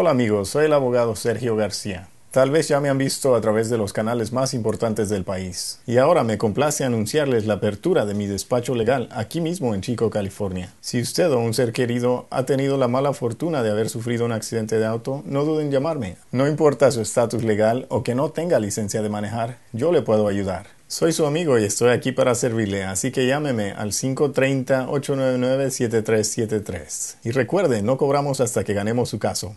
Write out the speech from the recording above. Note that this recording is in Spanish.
Hola amigos, soy el abogado Sergio García. Tal vez ya me han visto a través de los canales más importantes del país. Y ahora me complace anunciarles la apertura de mi despacho legal aquí mismo en Chico, California. Si usted o un ser querido ha tenido la mala fortuna de haber sufrido un accidente de auto, no duden en llamarme. No importa su estatus legal o que no tenga licencia de manejar, yo le puedo ayudar. Soy su amigo y estoy aquí para servirle, así que llámeme al 530-899-7373. Y recuerde, no cobramos hasta que ganemos su caso.